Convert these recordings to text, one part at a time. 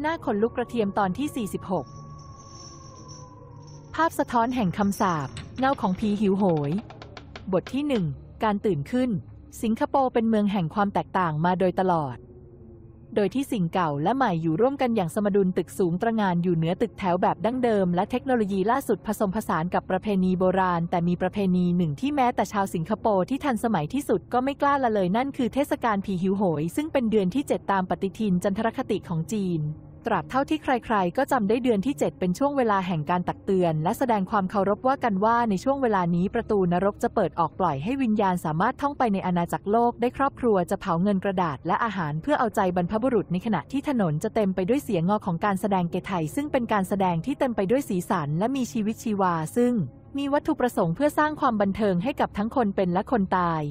หน้าขนลุกกระเทียมตอนที่ 46 ภาพสะท้อนแห่งคำสาบเงาของผีหิวโหย บทที่ 1 การตื่นขึ้น สิงคโปร์เป็นเมืองแห่งความแตกต่างมาโดยตลอดโดยที่สิ่งเก่าและใหม่อยู่ร่วมกันอย่างสมดุลตึกสูงตระงานอยู่เหนือตึกแถวแบบดั้งเดิมและเทคโนโลยีล่าสุดผสมผสานกับประเพณีโบราณ แต่มีประเพณีหนึ่งที่แม้แต่ชาวสิงคโปร์ที่ทันสมัยที่สุดก็ไม่กล้าละเลยนั่นคือเทศกาลผีหิวโหย ซึ่งเป็นเดือนที่7ตามปฏิทินจันทรคติของจีนตราบเท่าที่ใคร ๆ ก็จำได้เดือนที่ 7 เป็นช่วงเวลาแห่งการตักเตือน และแสดงความเคารพว่ากันว่าในช่วงเวลานี้ประตูนรกจะเปิดออกปล่อยให้วิญญาณสามารถท่องไปในอาณาจักรโลก ได้ครอบครัวจะเผาเงินกระดาษและอาหารเพื่อเอาใจบรรพบุรุษในขณะที่ถนน จะเต็มไปด้วยเสียงงอของการแสดงเกไทยซึ่งเป็นการแสดงที่เต็มไปด้วยสีสันและมีชีวิตชีวา ซึ่ง มีวัตถุประสงค์เพื่อสร้างความบันเทิงให้กับทั้งคนเป็นและคนตาย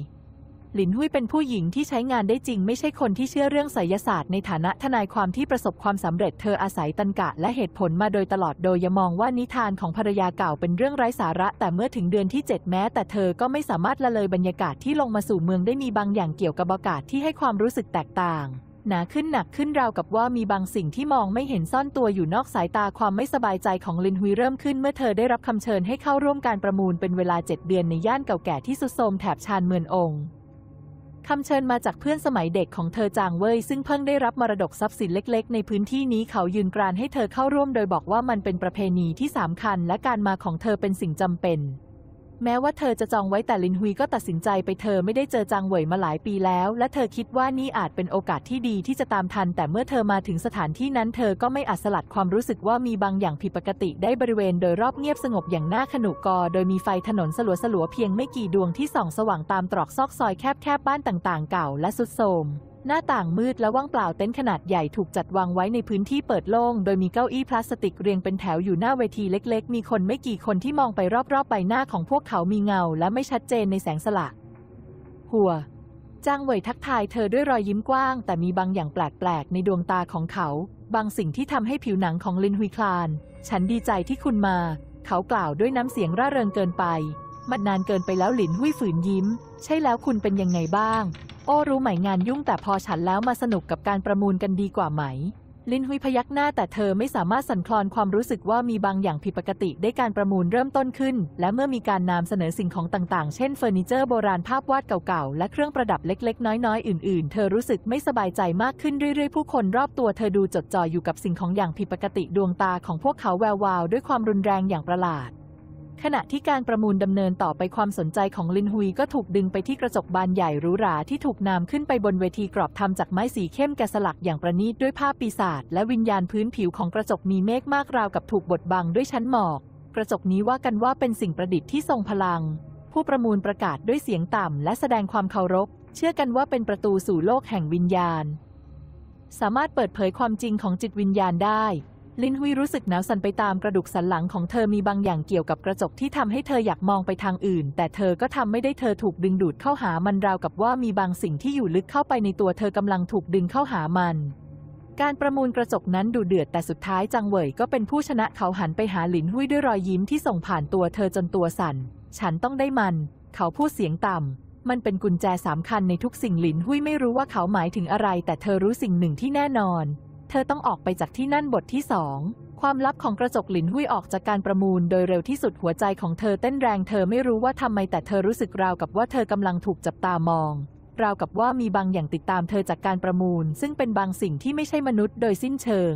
ลินหุยเป็นผู้หญิงที่ใช้งานได้จริงไม่ใช่คนที่เชื่อเรื่องไสยศาสตร์ในฐานะทนายความที่ประสบความสำเร็จเธออาศัยตันกะและเหตุผลมาโดยตลอดโดยยมองว่านิทานของภรรยาเก่าเป็นเรื่องไร้สาระแต่เมื่อถึงเดือนที่ 7 แม้แต่เธอก็ไม่สามารถละเลยบรรยากาศที่ลงมาสู่เมืองได้มีบางอย่างเกี่ยวกับบากาศที่ให้ความรู้สึกแตกต่างหนาขึ้นหนักขึ้นราวกับว่ามีบางสิ่งที่มองไม่เห็นซ่อนตัวอยู่นอกสายตาความไม่สบายใจของลินฮุยเริ่มขึ้นเมื่อเธอได้รับคำเชิญให้เข้าร่วมการประมูลเป็นเวลา7เดือนในย่านเก่าแก่ที่สุดโทมแถบชานเมืององค์คำเชิญมาจากเพื่อนสมัยเด็กของเธอจางเว่ยซึ่งเพิ่งได้รับมรดกทรัพย์สินเล็กๆในพื้นที่นี้เขายืนกรานให้เธอเข้าร่วมโดยบอกว่ามันเป็นประเพณีที่สำคัญและการมาของเธอเป็นสิ่งจำเป็นแม้ว่าเธอจะจองไว้แต่ลินฮุยก็ตัดสินใจไปเธอไม่ได้เจอจางเหวยมาหลายปีแล้ว และเธอคิดว่านี่อาจเป็นโอกาสที่ดีที่จะตามทันแต่เมื่อเธอมาถึงสถานที่นั้น เธอก็ไม่อาจสลัดความรู้สึกว่ามีบางอย่างผิดปกติได้บริเวณโดยรอบเงียบสงบอย่างน่าขนุกอโดยมีไฟถนนสลัวสลัวเพียงไม่กี่ดวงที่ส่องสว่างตามตรอกซอกซอยแคบๆบ้านต่างๆเก่าและสุดโทมหน้าต่างมืดและว่างเปล่าเต็นท์ขนาดใหญ่ถูกจัดวางไว้ในพื้นที่เปิดโล่งโดยมีเก้าอี้พลาสติกเรียงเป็นแถวอยู่หน้าเวทีเล็กๆ มีคนไม่กี่คนที่มองไปรอบๆใบหน้าของพวกเขามีเงาและไม่ชัดเจนในแสงสละ หัวจางเวยทักทายเธอด้วยรอยยิ้มกว้างแต่มีบางอย่างแปลกๆในดวงตาของเขา บางสิ่งที่ทำให้ผิวหนังของลินฮุยคลาน ฉันดีใจที่คุณมา เขากล่าวด้วยน้ำเสียงร่าเริงเกินไปมันนานเกินไปแล้วหลินฮุยฝืนยิ้ม ใช่แล้วคุณเป็นยังไงบ้างโอ้รู้ไหมงานยุ่งแต่พอฉันแล้วมาสนุกกับการประมูลกันดีกว่าไหม ลินหุยพยักหน้าแต่เธอไม่สามารถสั่นคลอนความรู้สึกว่ามีบางอย่างผิดปกติ ได้การประมูลเริ่มต้นขึ้น และเมื่อมีการนำเสนอสิ่งของต่างๆ เช่นเฟอร์นิเจอร์โบราณภาพวาดเก่าๆ และเครื่องประดับเล็กๆ น้อยๆ อื่นๆ เธอรู้สึกไม่สบายใจมากขึ้นเรื่อยๆ ผู้คน รอบตัวเธอดูจดจ่ออยู่กับสิ่งของอย่างผิดปกติดวงตาของพวกเขาแวววาวด้วยความรุนแรงอย่างประหลาดขณะที่การประมูลดำเนินต่อไปความสนใจของลินฮุยก็ถูกดึงไปที่กระจกบานใหญ่หรูหราที่ถูกนำขึ้นไปบนเวทีกรอบทำจากไม้สีเข้มแกะสลักอย่างประณีตด้วยภาพปีศาจและวิญญาณพื้นผิวของกระจกมีเมฆมากราวกับถูกบดบังด้วยชั้นหมอกกระจกนี้ว่ากันว่าเป็นสิ่งประดิษฐ์ที่ทรงพลัง ผู้ประมูลประกาศด้วยเสียงต่ำและแสดงความเคารพเชื่อกันว่าเป็นประตูสู่โลกแห่งวิญญาณ สามารถเปิดเผยความจริงของจิตวิญญาณได้ลินหุยรู้สึกหนาวสั่นไปตามกระดูกสันหลังของเธอมีบางอย่างเกี่ยวกับกระจกที่ทำให้เธออยากมองไปทางอื่นแต่เธอก็ทำไม่ได้เธอถูกดึงดูดเข้าหามันราวกับว่ามีบางสิ่งที่อยู่ลึกเข้าไปในตัวเธอกำลังถูกดึงเข้าหามัน การประมูลกระจกนั้นดูเดือดแต่สุดท้ายจังเหวยก็เป็นผู้ชนะเขาหันไปหาหลินหุยด้วยรอยยิ้มที่ส่งผ่านตัวเธอจนตัวสัน่นฉันต้องได้มัน เขาพูดเสียงต่ำมันเป็นกุญแจสำคัญในทุกสิ่งหลินหุยไม่รู้ว่าเขาหมายถึงอะไรแต่เธอรู้สิ่งหนึ่งที่แน่นอนเธอต้องออกไปจากที่นั่นบทที่สอง ความลับของกระจกหลินหุ้ยออกจากการประมูลโดยเร็วที่สุดหัวใจของเธอเต้นแรงเธอไม่รู้ว่าทำไมแต่เธอรู้สึกราวกับว่าเธอกำลังถูกจับตามองราวกับว่ามีบางอย่างติดตามเธอจากการประมูลซึ่งเป็นบางสิ่งที่ไม่ใช่มนุษย์โดยสิ้นเชิง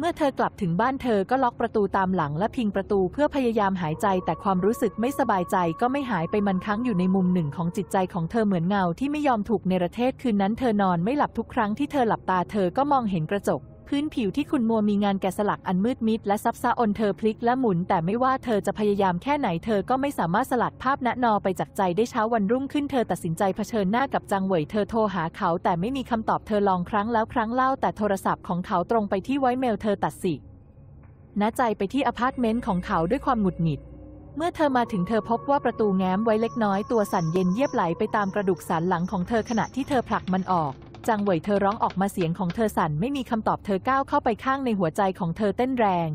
เมื่อเธอกลับถึงบ้านเธอก็ล็อกประตูตามหลังและพิงประตูเพื่อพยายามหายใจแต่ความรู้สึกไม่สบายใจ ก็ไม่หายไปมันค้างอยู่ในมุมหนึ่งของจิตใจของเธอเหมือนเงาที่ไม่ยอมถูกในประเทศคืนนั้นเธอนอนไม่หลับทุกครั้งที่เธอหลับตาเธอก็มองเห็นกระจกพื้นผิวที่คุณมัวมีงานแกะสลักอันมืดมิด และซับซ้อนเธอพลิกและหมุน แต่ไม่ว่าเธอจะพยายามแค่ไหนเธอก็ไม่สามารถสลัดภาพณนอไปจากใจได้เช้าวันรุ่งขึ้นเธอตัดสินใจเผชิญหน้ากับจังเหวยเธอโทรหาเขา แต่ไม่มีคำตอบเธอลองครั้งแล้วครั้งเล่าแต่โทรศัพท์ของเขาตรงไปที่ไวเมลเธอตัดสินใจไปที่อพาร์ตเมนต์ของเขาด้วยความหงุดหงิด เมื่อเธอมาถึงเธอพบว่าประตูแง้มไว้เล็กน้อยตัวสั่นเย็นเยียบไหลไปตามกระดูกสันหลังของเธอขณะที่เธอผลักมันออกจางเว่ยเธอร้องออกมาเสียงของเธอสั่นไม่มีคำตอบเธอก้าวเข้าไปข้างในหัวใจของเธอเต้นแรง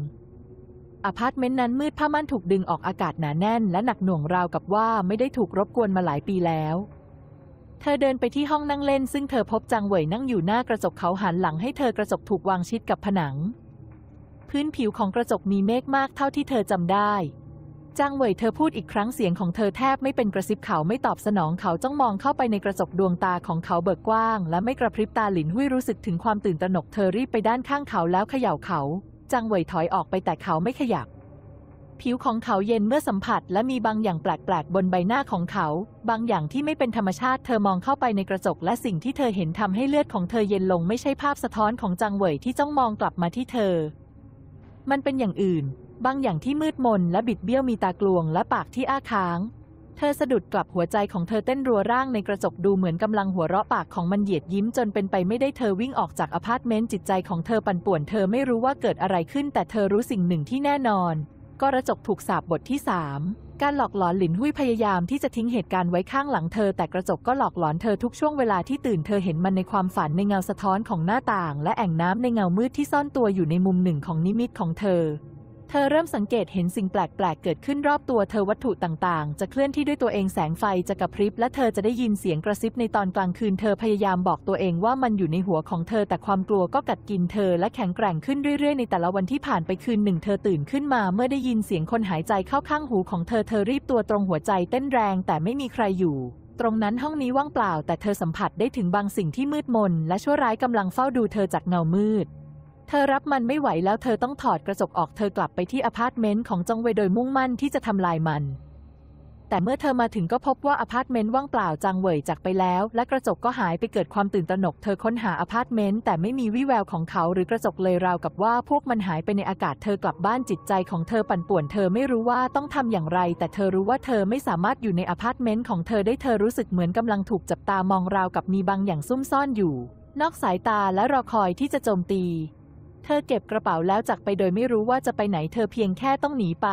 อพาร์ตเมนต์นั้นมืดผ้าม่านถูกดึงออกอากาศหนาแน่น และหนักหน่วงราวกับว่าไม่ได้ถูกรบกวนมาหลายปีแล้ว เธอเดินไปที่ห้องนั่งเล่น ซึ่งเธอพบจางเหวยนั่งอยู่หน้ากระจกเขาหันหลังให้เธอกระจกถูกวางชิดกับผนัง พื้นผิวของกระจกมีเมฆมากเท่าที่เธอจำได้จางเวยเธอพูดอีกครั้งเสียงของเธอแทบไม่เป็นกระซิบเขาไม่ตอบสนองเขาจ้องมองเข้าไปในกระจกดวงตาของเขาเบิกกว้าง และไม่กระพริบตาหลินหุยรู้สึกถึงความตื่นตระหนกเธอรีบไปด้านข้างเขาแล้วเขย่าเขาจางเวยถอยออกไปแต่เขาไม่ขยับ ผิวของเขาเย็นเมื่อสัมผัสและมีบางอย่างแปลกๆบนใบหน้าของเขา บางอย่างที่ไม่เป็นธรรมชาติเธอมองเข้าไปในกระจกและสิ่งที่เธอเห็นทำให้เลือดของเธอเย็นลงไม่ใช่ภาพสะท้อนของจางเวยที่จ้องมองกลับมาที่เธอ มันเป็นอย่างอื่นบางอย่างที่มืดมนและบิดเบี้ยวมีตากลวงและปากที่อ้าค้าง เธอสะดุดกลับหัวใจของเธอเต้นรัวร่างในกระจกดูเหมือนกำลังหัวเราะปากของมันเหยียดยิ้มจนเป็นไปไม่ได้เธอวิ่งออกจากอพาร์ตเมนต์จิตใจของเธอปั่นป่วนเธอไม่รู้ว่าเกิดอะไรขึ้น แต่เธอรู้สิ่งหนึ่งที่แน่นอน ก็ระจกถูกสาบบทที่สามการหลอกหลอนหลินหุยพยายามที่จะทิ้งเหตุการณ์ไว้ข้างหลังเธอแต่กระจกก็หลอกหลอนเธอทุกช่วงเวลาที่ตื่นเธอเห็นมันในความฝันในเงาสะท้อนของหน้าต่าง และแอ่งน้ำในเงามืดที่ซ่อนตัวอยู่ในมุมหนึ่งของนิมิตของเธอเธอเริ่มสังเกตเห็นสิ่งแปลกๆ เกิดขึ้นรอบตัวเธอวัตถุต่าง ๆ จะเคลื่อนที่ด้วยตัวเองแสงไฟจะกระพริบและเธอจะได้ยินเสียงกระซิบในตอนกลางคืนเธอพยายามบอกตัวเองว่ามันอยู่ในหัวของเธอ แต่ความกลัวก็กัดกินเธอและแข็งแกร่งขึ้นเรื่อยๆ ในแต่ละวันที่ผ่านไปคืนหนึ่งเธอตื่นขึ้นมาเมื่อได้ยินเสียงคนหายใจเข้าข้างหูของเธอเธอรีบตัวตรงหัวใจเต้นแรงแต่ไม่มีใครอยู่ ตรงนั้นห้องนี้ว่างเปล่าแต่เธอสัมผัสได้ถึงบางสิ่งที่มืดมนและชั่วร้ายกำลังเฝ้าดูเธอจากเงามืดเธอรับมันไม่ไหวแล้วเธอต้องถอดกระจกออกเธอกลับไปที่อพาร์ตเมนต์ของจงเวโดยมุ่งมั่นที่จะทำลายมัน แต่เมื่อเธอมาถึงก็พบว่าอพาร์ตเมนต์ว่างเปล่าจังเวยจากไปแล้วและกระจกก็หายไปเกิดความตื่นตระหนกเธอค้นหาอพาร์ตเมนต์แต่ไม่มีวี่แววของเขาหรือกระจกเลยราวกับว่าพวกมันหายไปในอากาศเธอกลับบ้านจิตใจของเธอปั่นป่วนเธอไม่รู้ว่าต้องทำอย่างไรแต่เธอรู้ว่าเธอไม่สามารถอยู่ในอพาร์ตเมนต์ของเธอได้เธอรู้สึกเหมือนกำลังถูกจับตามองราวกับมีบางอย่างซุ่มซ่อนอยู่นอกสายตาและรอคอยที่จะโจมตีธอเก็บกระเป๋าแล้วจากไปโดยไม่รู้ว่าจะไปไหนเธอเพียงแค่ต้องหนีไป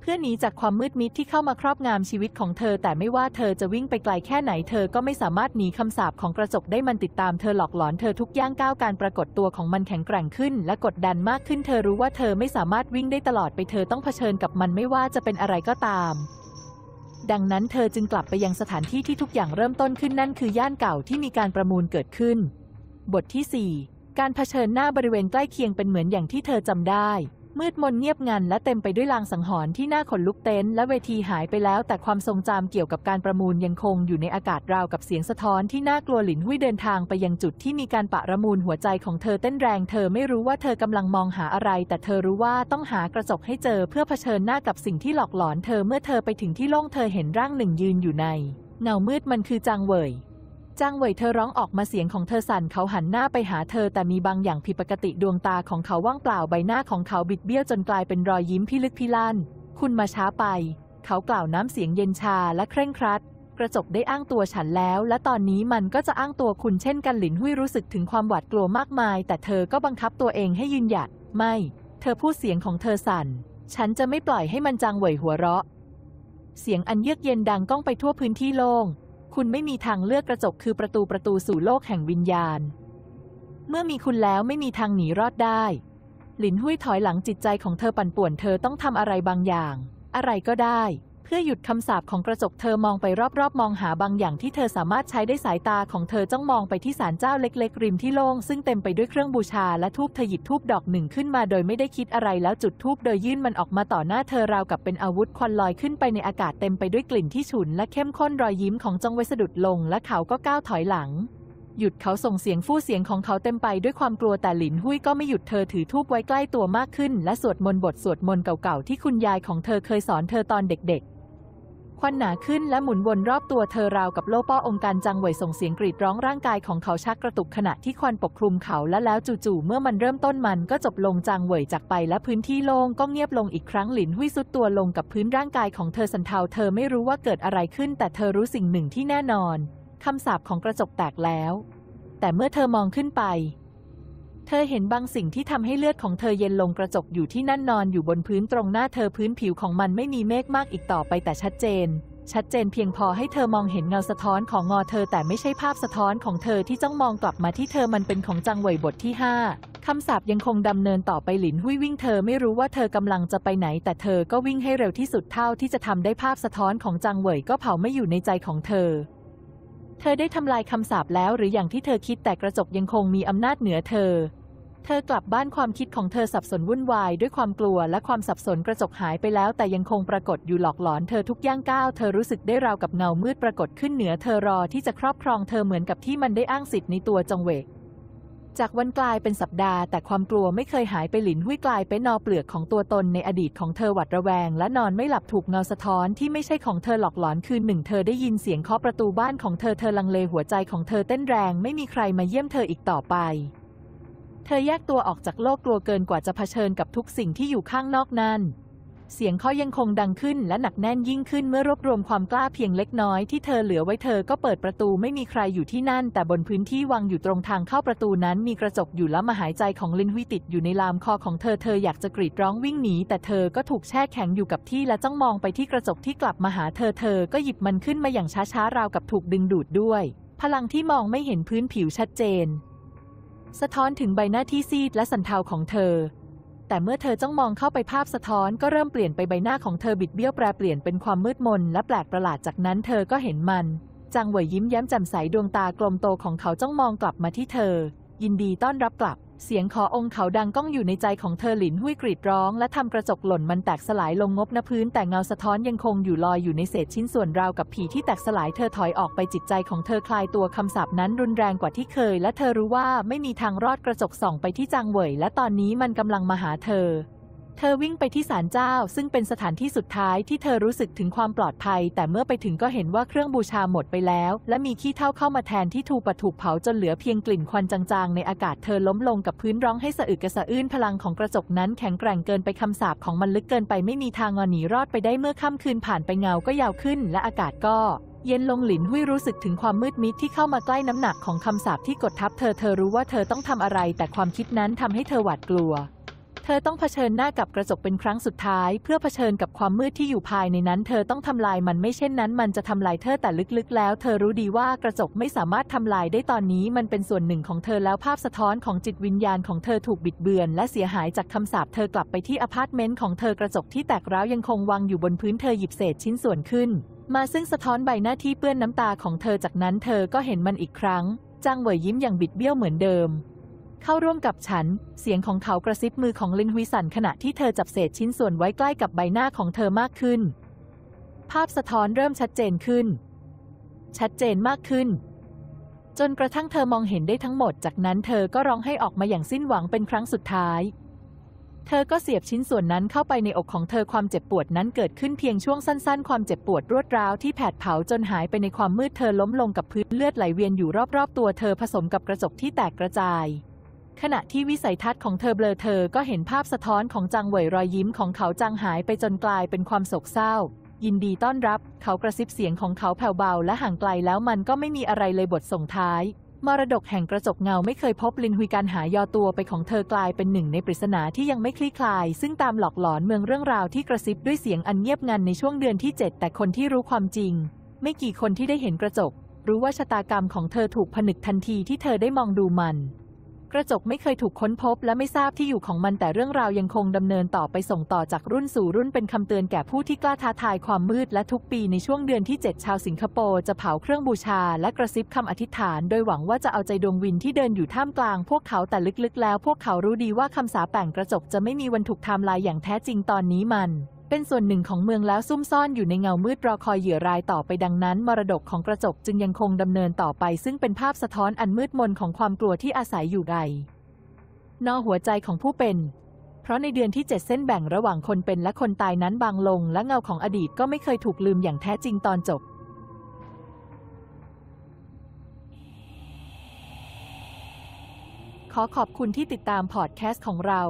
เพื่อหนีจากความมืดมิดที่เข้ามาครอบงำชีวิตของเธอ แต่ไม่ว่าเธอจะวิ่งไปไกลแค่ไหนเธอก็ไม่สามารถหนีคำสาปของกระจกได้มันติดตามเธอหลอกหลอนเธอทุกย่างก้าวการปรากฏตัวของมันแข็งแกร่งขึ้นและกดดันมากขึ้น เธอรู้ว่าเธอไม่สามารถวิ่งได้ตลอดไปเธอต้องเผชิญกับมันไม่ว่าจะเป็นอะไรก็ตาม ดังนั้นเธอจึงกลับไปยังสถานที่ที่ทุกอย่างเริ่มต้นขึ้นนั่นคือย่านเก่าที่มีการประมูลเกิดขึ้น บทที่4การเผชิญหน้าบริเวณใกล้เคียงเป็นเหมือนอย่างที่เธอจำได้ มืดมนเงียบงันและเต็มไปด้วยลางสังหรณ์ที่น่าขนลุกเต็นและเวทีหายไปแล้วแต่ความทรงจำเกี่ยวกับการประมูลยังคงอยู่ในอากาศราวกับเสียงสะท้อนที่น่ากลัวหลินหุ้ยเดินทางไปยังจุดที่มีการปะระมูลหัวใจของเธอเต้นแรงเธอไม่รู้ว่าเธอกำลังมองหาอะไรแต่เธอรู้ว่าต้องหากระจกให้เจอเพื่อเผชิญหน้ากับสิ่งที่หลอกหลอนเธอเมื่อเธอไปถึงที่โล่งเธอเห็นร่างหนึ่งยืนอยู่ในเงามืดมันคือจางเว่ยจางเวยเธอร้องออกมาเสียงของเธอสั่นเขาหันหน้าไปหาเธอแต่มีบางอย่างผิดปกติดวงตาของเขาว่างเปล่าใบหน้าของเขาบิดเบี้ยวจนกลายเป็นรอยยิ้มพิลึกพิลั่นคุณมาช้าไป เขากล่าวน้ำเสียงเย็นชาและเคร่งครัด กระจกได้อ้างตัวฉันแล้ว และตอนนี้มันก็จะอ้างตัวคุณเช่นกันหลินหุยรู้สึกถึงความหวาดกลัวมากมาย แต่เธอก็บังคับตัวเองให้ยืนหยัด ไม่ เธอพูดเสียงของเธอสั่น ฉันจะไม่ปล่อยให้มันจางเหวยหัวเราะ เสียงอันเยือกเย็นดังก้องไปทั่วพื้นที่โล่งคุณไม่มีทางเลือกกระจกคือประตูประตูสู่โลกแห่งวิญญาณ เมื่อมีคุณแล้วไม่มีทางหนีรอดได้ หลินหุ้ยถอยหลังจิตใจของเธอปั่นป่วนเธอต้องทำอะไรบางอย่าง อะไรก็ได้เพื่อหยุดคำสาปของกระจกเธอมองไปรอบๆ มองหาบางอย่างที่เธอสามารถใช้ได้สายตาของเธอจ้องมองไปที่ศาลเจ้าเล็กๆ ริมที่โล่งซึ่งเต็มไปด้วยเครื่องบูชาและทูบเธอหยิบทูบดอกหนึ่งขึ้นมา โดยไม่ได้คิดอะไร แล้วจุดทูบโดยยื่นมันออกมาต่อหน้าเธอราวกับเป็นอาวุธควันลอยขึ้นไปในอากาศเต็มไปด้วยกลิ่นที่ฉุน และเข้มข้นรอยยิ้มของจงเวสดุดลง และเขาก็ก้าวถอยหลัง หยุดเขาส่งเสียงฟู่เสียงของเขาเต็มไปด้วยความกลัวแต่หลินหุ้ยก็ไม่หยุดเธอถือทูบไว้ใกล้ตัวมากขึ้น และสวดมนต์บทสวดมนต์เก่าๆ ที่คุณยายของเธอเคยสอนเธอตอนเด็ก ๆควันหนาขึ้นและหมุนวนรอบตัวเธอราวกับโลป้อองค์การจังหวยส่งเสียงกรีดร้องร่างกายของเขาชักกระตุกขณะที่ควันปกคลุมเขาและแล้วจู่ๆเมื่อมันเริ่มต้นมันก็จบลงจังหวยจากไปและพื้นที่โล่งก็เงียบลงอีกครั้งหลินหุ้ยสุดตัวลงกับพื้นร่างกายของเธอสันเทาเธอไม่รู้ว่าเกิดอะไรขึ้นแต่เธอรู้สิ่งหนึ่งที่แน่นอนคำสาปของกระจกแตกแล้ว แต่เมื่อเธอมองขึ้นไปเธอเห็นบางสิ่งที่ทำให้เลือดของเธอเย็นลงกระจกอยู่ที่นั่นนอนอยู่บนพื้นตรงหน้าเธอพื้นผิวของมันไม่มีเมฆมากอีกต่อไปแต่ชัดเจน ชัดเจนเพียงพอให้เธอมองเห็นเงาสะท้อนของงอเธอแต่ไม่ใช่ภาพสะท้อนของเธอที่จ้องมองกลับมาที่เธอมันเป็นของจังหวยบทที่ 5คำสาปยังคงดำเนินต่อไปหลินหุ้ยวิ่งเธอไม่รู้ว่าเธอกำลังจะไปไหนแต่เธอก็วิ่งให้เร็วที่สุดเท่าที่จะทำได้ภาพสะท้อนของจังเวยก็เผาไม่อยู่ในใจของเธอ เธอได้ทำลายคำสาปแล้วหรืออย่างที่เธอคิดแต่กระจกยังคงมีอำนาจเหนือเธอเธอกลับบ้านความคิดของเธอสับสนวุ่นวายด้วยความกลัวและความสับสนกระจกหายไปแล้วแต่ยังคงปรากฏอยู่หลอกหลอนเธอทุกย่างก้าวเธอรู้สึกได้ราวกับเงามืดปรากฏขึ้นเหนือเธอรอที่จะครอบครองเธอเหมือนกับที่มันได้อ้างสิทธิ์ในตัวจงเวกจากวันกลายเป็นสัปดาห์แต่ความกลัวไม่เคยหายไปหลินหุ้ยกลายเป็นนอเปลือกของตัวตนในอดีตของเธอหวัดระแวงและนอนไม่หลับถูกเงาสะท้อนที่ไม่ใช่ของเธอหลอกหลอนคืนหนึ่งเธอได้ยินเสียงเคาะประตูบ้านของเธอเธอลังเลหัวใจของเธอเต้นแรงไม่มีใครมาเยี่ยมเธออีกต่อไปเธอแยกตัวออกจากโลกกลัวเกินกว่าจะเผชิญกับทุกสิ่งที่อยู่ข้างนอกนั้น เสียงเขายังคงดังขึ้นและหนักแน่นยิ่งขึ้นเมื่อรวบรวมความกล้าเพียงเล็กน้อยที่เธอเหลือไว้เธอก็เปิดประตูไม่มีใครอยู่ที่นั่น แต่บนพื้นที่วางอยู่ตรงทางเข้าประตูนั้นมีกระจกอยู่และมาหายใจของลินวุยติดอยู่ในลามคอของเธอเธออยากจะกรีดร้องวิ่งหนีแต่เธอก็ถูกแช่แข็งอยู่กับที่และจ้องมองไปที่กระจกที่กลับมาหาเธอเธอ ก็หยิบมันขึ้นมาอย่างช้าๆราวกับถูกดึงดูดด้วย พลังที่มองไม่เห็นพื้นผิวชัดเจนสะท้อนถึงใบหน้าที่ซีดและสันเทาของเธอ แต่เมื่อเธอจ้องมองเข้าไปภาพสะท้อน ก็เริ่มเปลี่ยนไปใบหน้าของเธอ บิดเบี้ยวแปรเปลี่ยนเป็นความมืดมนและแปลกประหลาดจากนั้นเธอก็เห็นมัน จังหวยยิ้มแย้มแจ่มใสดวงตากลมโตของเขาจ้องมองกลับมาที่เธอ ยินดีต้อนรับกลับเสียงขอองค์เขาดังก้องอยู่ในใจของเธอหลินหุ้ยกรีดร้องและทำกระจกหล่นมันแตกสลายลงงบนพื้นแต่เงาสะท้อนยังคงอยู่ลอยอยู่ในเศษชิ้นส่วนราวกับผีที่แตกสลายเธอถอยออกไปจิตใจของเธอคลายตัวคำสาปนั้นรุนแรงกว่าที่เคยและเธอรู้ว่าไม่มีทางรอดกระจกส่องไปที่จางเหวยและตอนนี้มันกำลังมาหาเธอเธอวิ่งไปที่ศาลเจ้าซึ่งเป็นสถานที่สุดท้ายที่เธอรู้สึกถึงความปลอดภัยแต่เมื่อไปถึงก็เห็นว่าเครื่องบูชาหมดไปแล้วและมีขี้เท่าเข้ามาแทนที่ทูปะถูกเผาจนเหลือเพียงกลิ่นควันจางๆในอากาศเธอล้มลงกับพื้นร้องให้สะอึกกระสะอื้นพลังของกระจกนั้นแข็งแกร่งเกินไปคำสาปของมันลึกเกินไปไม่มีทางอนหนีรอดไปได้เมื่อค่ำคืนผ่านไปเงาก็ยาวขึ้นและอากาศก็เย็นลงหลินหุยรู้สึกถึงความมืดมิดที่เข้ามาใกล้น้ำหนักของคำสาปที่กดทับเธอเธอรู้ว่าเธอต้องทำอะไรแต่ความคิดนั้นทำให้เธอหวาดกลัวเธอต้องเผชิญหน้ากับกระจกเป็นครั้งสุดท้ายเพื่อเผชิญกับความมืดที่อยู่ภายในนั้นเธอต้องทำลายมันไม่เช่นนั้นมันจะทำลายเธอแต่ลึกๆแล้วเธอรู้ดีว่ากระจกไม่สามารถทำลายได้ตอนนี้มันเป็นส่วนหนึ่งของเธอแล้วภาพสะท้อนของจิตวิญญาณของเธอถูกบิดเบือนและเสียหายจากคำสาปเธอกลับไปที่อพาร์ตเมนต์ของเธอกระจกที่แตกร้าวยังคงวางอยู่บนพื้นเธอหยิบเศษชิ้นส่วนขึ้นมาซึ่งสะท้อนใบหน้าที่เปื้อนน้ำตาของเธอจากนั้นเธอก็เห็นมันอีกครั้งจางเหวยยิ้มอย่างบิดเบี้ยวเหมือนเดิมเข้าร่วมกับฉัน เสียงของเขากระซิบมือของลินฮุยสันขณะที่เธอจับเศษชิ้นส่วนไว้ใกล้กับใบหน้าของเธอมากขึ้น ภาพสะท้อนเริ่มชัดเจนขึ้น ชัดเจนมากขึ้น จนกระทั่งเธอมองเห็นได้ทั้งหมด จากนั้น เธอก็ร้องให้ออกมาอย่างสิ้นหวังเป็นครั้งสุดท้าย เธอก็เสียบชิ้นส่วนนั้นเข้าไปในอกของเธอความเจ็บปวดนั้นเกิดขึ้นเพียงช่วงสั้น ๆ ความเจ็บปวดรวดร้าวที่แผดเผาจนหายไปในความมืดเธอล้มลงกับพื้นเลือดไหลเวียนอยู่ รอบ ๆ ตัวเธอผสมกับกระจกที่แตกกระจายขณะที่วิสัยทัศน์ของเธอเบลอเธอก็เห็นภาพสะท้อนของจังเหวยรอยยิ้มของเขาจางหายไปจนกลายเป็นความโศกเศร้า ยินดีต้อนรับเขากระซิบเสียงของเขาแผ่วเบาและห่างไกลแล้วมันก็ไม่มีอะไรเลยบทส่งท้ายมรดกแห่งกระจกเงาไม่เคยพบลินหุยการหายอตัวไปของเธอกลายเป็นหนึ่งในปริศนาที่ยังไม่คลี่คลายซึ่งตามหลอกหลอนเมืองเรื่องราวที่กระซิบด้วยเสียงอันเงียบงันในช่วงเดือนที่7แต่คนที่รู้ความจริงไม่กี่คนที่ได้เห็นกระจกรู้ว่าชะตากรรมของเธอถูกผนึกทันทีที่เธอได้มองดูมันกระจกไม่เคยถูกค้นพบและไม่ทราบที่อยู่ของมัน แต่เรื่องราวยังคงดำเนินต่อไปส่งต่อจากรุ่นสู่รุ่นเป็นคำเตือนแก่ผู้ที่กล้าท้าทายความมืดและทุกปีในช่วงเดือนที่ 7 ชาวสิงคโปร์จะเผาเครื่องบูชาและกระซิบคำอธิษฐาน โดยหวังว่าจะเอาใจดวงวินที่เดินอยู่ท่ามกลาง พวกเขาแต่ลึกๆ แล้ว พวกเขารู้ดีว่าคำสาปแป่งกระจกจะไม่มีวันถูกทำลายอย่างแท้จริงตอนนี้มันเป็นส่วนหนึ่งของเมืองแล้วซุ่มซ่อนอยู่ในเงามืดรอคอยเหยื่อรายต่อไปดังนั้น มรดกของกระจกจึงยังคงดำเนินต่อไป ซึ่งเป็นภาพสะท้อนอันมืดมนของความกลัวที่อาศัยอยู่ไลนอหัวใจของผู้เป็น เพราะในเดือนที่เจ็ดเส้นแบ่งระหว่างคนเป็น และคนตายนั้นบางลง และเงาของอดีตก็ไม่เคยถูกลืมอย่างแท้จริงตอนจบขอขอบคุณที่ติดตามพอดแคสต์ของเรา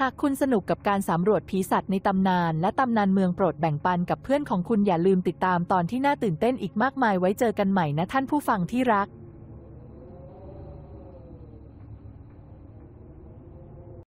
หากคุณสนุกกับการสำรวจผีสัตว์ในตำนาน และตำนานเมืองโปรดแบ่งปันกับเพื่อนของคุณอย่าลืมติดตามตอนที่น่าตื่นเต้นอีกมากมายไว้เจอกันใหม่นะท่านผู้ฟังที่รัก